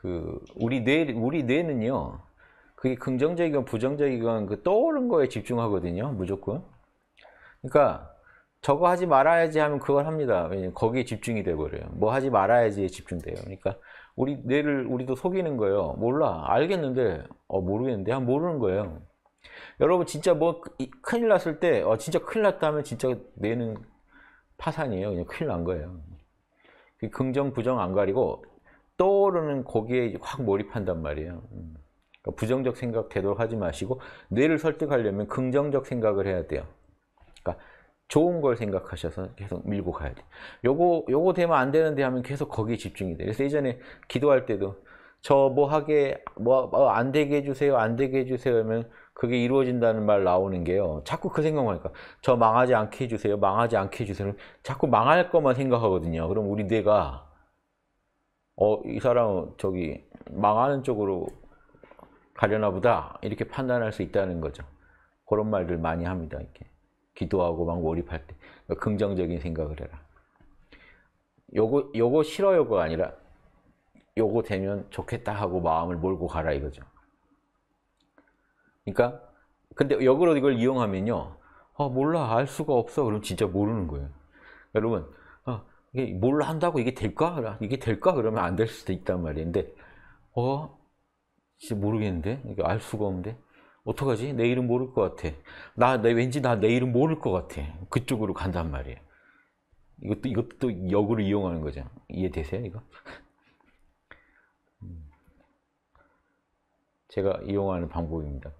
그 우리 뇌 우리 뇌는요. 그게 긍정적이건 부정적이건 그 떠오른 거에 집중하거든요. 무조건. 그러니까 저거 하지 말아야지 하면 그걸 합니다. 왜냐면 거기에 집중이 돼 버려요. 뭐 하지 말아야지에 집중돼요. 그러니까 우리 뇌를 우리도 속이는 거예요. 몰라. 알겠는데 어 모르겠는데 한 모르는 거예요. 여러분 진짜 뭐 큰일 났을 때 어, 진짜 큰일 났다 하면 진짜 뇌는 파산이에요. 그냥 큰일 난 거예요. 긍정 부정 안 가리고 떠오르는 거기에 확 몰입한단 말이에요. 음. 그러니까 부정적 생각 되도록 하지 마시고 뇌를 설득하려면 긍정적 생각을 해야 돼요. 그러니까 좋은 걸 생각하셔서 계속 밀고 가야 돼. 요거 요거 되면 안 되는데 하면 계속 거기에 집중이 돼. 그래서 예전에 기도할 때도 저 뭐 하게 뭐안 뭐 되게 해주세요, 안 되게 해주세요 하면 그게 이루어진다는 말 나오는 게요. 자꾸 그 생각하니까 저 망하지 않게 해주세요, 망하지 않게 해주세요. 자꾸 망할 것만 생각하거든요. 그럼 우리 뇌가 어, 이 사람은 저기 망하는 쪽으로 가려나 보다 이렇게 판단할 수 있다는 거죠. 그런 말들 많이 합니다. 이렇게 기도하고 막 몰입할 때 그러니까 긍정적인 생각을 해라. 요거 요거 싫어요가 아니라 요거 되면 좋겠다 하고 마음을 몰고 가라 이거죠. 그러니까 근데 역으로 이걸 이용하면요. 아 몰라 알 수가 없어 그럼 진짜 모르는 거예요. 여러분 아, 이게 뭘 한다고 이게 될까? 이게 될까? 그러면 안 될 수도 있단 말인데, 어? 진짜 모르겠는데? 이게 알 수가 없는데? 어떡하지? 내일은 모를 것 같아. 나, 나 왠지 나 내일은 모를 것 같아. 그쪽으로 간단 말이에요. 이것도, 이것도 역으로 이용하는 거죠. 이해되세요, 이거? 음. 제가 이용하는 방법입니다.